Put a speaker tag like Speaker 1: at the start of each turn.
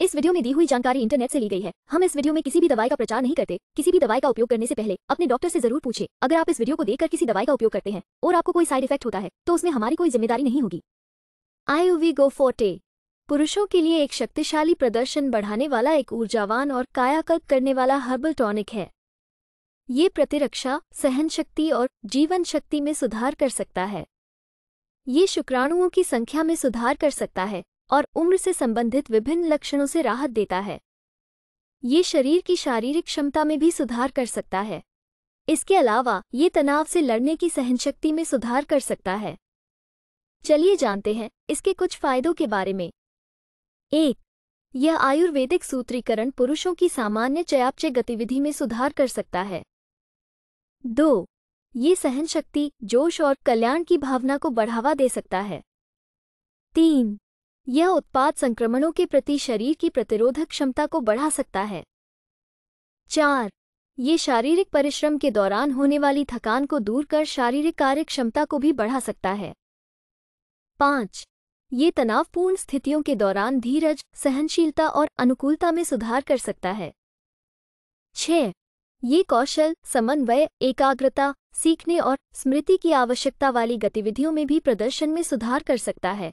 Speaker 1: इस वीडियो में दी हुई जानकारी इंटरनेट से ली गई है हम इस वीडियो में किसी भी दवाई का प्रचार नहीं करते किसी भी दवाई का उपयोग करने से पहले अपने डॉक्टर से जरूर पूछे अगर आप इस वीडियो को देखकर किसी दवाई का उपयोग करते हैं और आपको कोई साइड इफेक्ट होता है तो उसमें हमारी कोई जिम्मेदारी नहीं होगी आई वी गो फोर्टे पुरुषों के लिए एक शक्तिशाली प्रदर्शन बढ़ाने वाला एक ऊर्जावान और कायाकल्प करने वाला हर्बल टॉनिक है ये प्रतिरक्षा सहन शक्ति और जीवन शक्ति में सुधार कर सकता है ये शुक्राणुओं की संख्या में सुधार कर सकता है और उम्र से संबंधित विभिन्न लक्षणों से राहत देता है ये शरीर की शारीरिक क्षमता में भी सुधार कर सकता है इसके अलावा ये तनाव से लड़ने की सहनशक्ति में सुधार कर सकता है चलिए जानते हैं इसके कुछ फायदों के बारे में एक यह आयुर्वेदिक सूत्रीकरण पुरुषों की सामान्य चयापचय गतिविधि में सुधार कर सकता है दो ये सहन शक्ति जोश और कल्याण की भावना को बढ़ावा दे सकता है तीन यह उत्पाद संक्रमणों के प्रति शरीर की प्रतिरोधक क्षमता को बढ़ा सकता है चार ये शारीरिक परिश्रम के दौरान होने वाली थकान को दूर कर शारीरिक कार्य क्षमता को भी बढ़ा सकता है पाँच ये तनावपूर्ण स्थितियों के दौरान धीरज सहनशीलता और अनुकूलता में सुधार कर सकता है छ ये कौशल समन्वय एकाग्रता सीखने और स्मृति की आवश्यकता वाली गतिविधियों में भी प्रदर्शन में सुधार कर सकता है